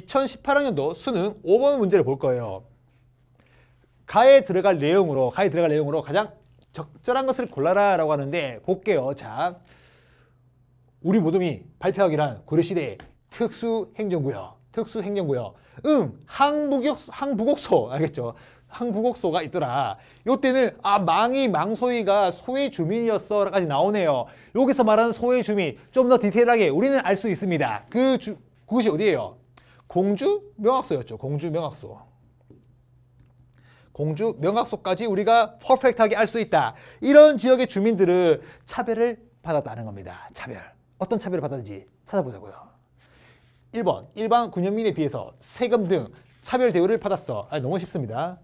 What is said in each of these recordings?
2018학년도 수능 5번 문제를 볼 거예요. 가에 들어갈 내용으로 가에 들어갈 내용으로 가장 적절한 것을 골라라 라고 하는데 볼게요. 자, 우리 모둠이 발표하기란 고려시대 특수행정구요특수행정구요 응, 항북역항북옥소 알겠죠? 항북옥소가 있더라. 요때는 아 망이 망소이가 소외 주민이었어까지 라 나오네요. 여기서 말하는 소외 주민 좀 더 디테일하게 우리는 알 수 있습니다. 그 주, 그것이 어디예요? 공주 명학소였죠. 공주 명학소. 공주 명학소까지 우리가 퍼펙트하게 알 수 있다. 이런 지역의 주민들은 차별을 받았다는 겁니다. 차별. 어떤 차별을 받았는지 찾아보자고요. 1번 일반 군현민에 비해서 세금 등 차별 대우를 받았어. 아니, 너무 쉽습니다.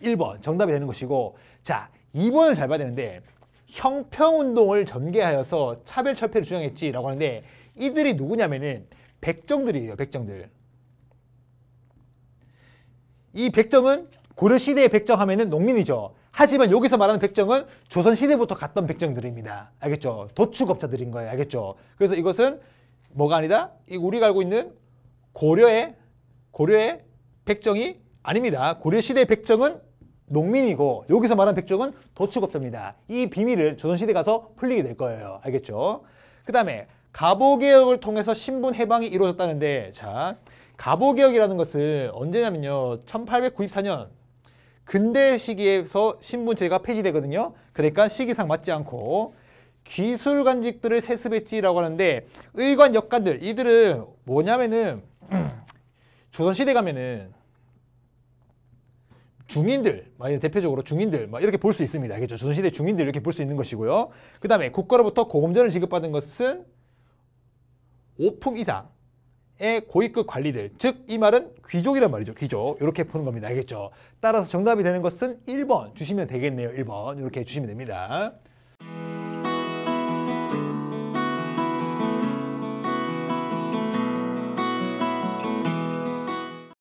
1번 정답이 되는 것이고 자 2번을 잘 봐야 되는데 형평운동을 전개하여서 차별 철폐를 주장했지라고 하는데 이들이 누구냐면은 백정들이에요 백정들 이 백정은 고려 시대의 백정 하면은 농민이죠. 하지만 여기서 말하는 백정은 조선 시대부터 갔던 백정들입니다. 알겠죠? 도축업자들인 거예요. 알겠죠? 그래서 이것은 뭐가 아니다? 이 우리가 알고 있는 고려의 고려의 백정이 아닙니다. 고려 시대의 백정은 농민이고 여기서 말하는 백정은 도축업자입니다. 이 비밀은 조선 시대 가서 풀리게 될 거예요. 알겠죠? 그다음에 가보 개혁을 통해서 신분 해방이 이루어졌다는데 자 갑오개혁이라는 것은 언제냐면요. 1894년 근대 시기에서 신분제가 폐지되거든요. 그러니까 시기상 맞지 않고 기술관직들을 세습했지라고 하는데 의관 역관들 이들은 뭐냐면은 조선시대 가면은 중인들, 대표적으로 중인들 이렇게 볼 수 있습니다. 그렇죠? 조선시대 중인들 이렇게 볼 수 있는 것이고요. 그 다음에 국가로부터 고금전을 지급받은 것은 5품 이상 의 고위급 관리들, 즉 이 말은 귀족이란 말이죠. 귀족. 이렇게 푸는 겁니다. 알겠죠? 따라서 정답이 되는 것은 1번 주시면 되겠네요. 1번 이렇게 주시면 됩니다.